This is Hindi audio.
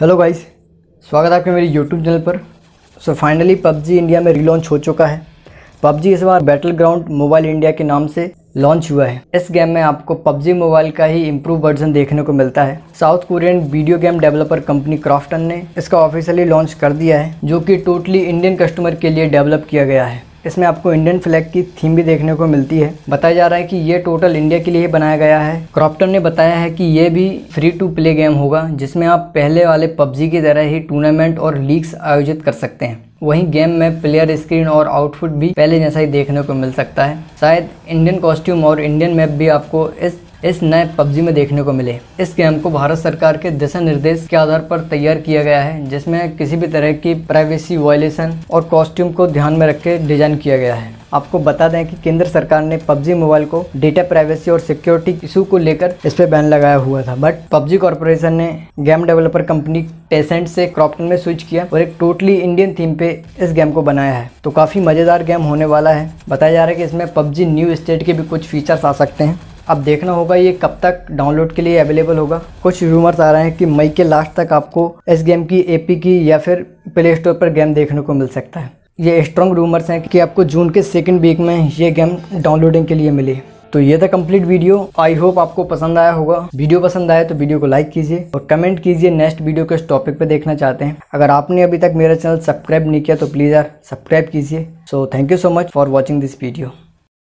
हेलो गाइस स्वागत है आपके मेरे यूट्यूब चैनल पर सो फाइनली पबजी इंडिया में रिलॉन्च हो चुका है पबजी इस बार बैटल ग्राउंड मोबाइल इंडिया के नाम से लॉन्च हुआ है इस गेम में आपको पबजी मोबाइल का ही इम्प्रूव वर्जन देखने को मिलता है South Korean video game developer company Krafton ने इसका ऑफिशियली लॉन्च कर दिया है जो कि टोटली इंडियन कस्टमर के लिए डेवलप किया गया है इसमें आपको इंडियन फ्लैग की थीम भी देखने को मिलती है बताया जा रहा है कि ये टोटल इंडिया के लिए बनाया गया है क्रॉप्टन ने बताया है कि ये भी फ्री टू प्ले गेम होगा जिसमें आप पहले वाले पबजी की तरह ही टूर्नामेंट और लीग्स आयोजित कर सकते हैं वहीं गेम में प्लेयर स्क्रीन और आउटफुट भी पहले जैसा ही देखने को मिल सकता है शायद इंडियन कॉस्ट्यूम और इंडियन मैप भी आपको इस इस नए पबजी में देखने को मिले इस गेम को भारत सरकार के दिशा निर्देश के आधार पर तैयार किया गया है जिसमें किसी भी तरह की प्राइवेसी वायलेशन और कॉस्ट्यूम को ध्यान में रख के डिजाइन किया गया है आपको बता दें कि केंद्र सरकार ने पबजी मोबाइल को डेटा प्राइवेसी और सिक्योरिटी इशू को लेकर इस पर बैन लगाया हुआ था बट पबजी कॉरपोरेशन ने गेम डेवलपर कंपनी टेसेंट से क्रॉप्टन में स्विच किया और एक टोटली इंडियन थीम पे इस गेम को बनाया है तो काफ़ी मज़ेदार गेम होने वाला है बताया जा रहा है कि इसमें पबजी न्यू स्टेट के भी कुछ फीचर्स आ सकते हैं अब देखना होगा ये कब तक डाउनलोड के लिए अवेलेबल होगा कुछ रूमर्स आ रहे हैं कि मई के लास्ट तक आपको इस गेम की ए की या फिर प्ले स्टोर पर गेम देखने को मिल सकता है ये स्ट्रॉन्ग रूमर्स हैं कि आपको जून के सेकेंड वीक में ये गेम डाउनलोडिंग के लिए मिले तो ये था कंप्लीट वीडियो आई होप आपको पसंद आया होगा वीडियो पसंद आया तो वीडियो को लाइक कीजिए और कमेंट कीजिए नेक्स्ट वीडियो किस टॉपिक पे देखना चाहते हैं अगर आपने अभी तक मेरा चैनल सब्सक्राइब नहीं किया तो प्लीज़ यार सब्सक्राइब कीजिए so thank you so much for watching this video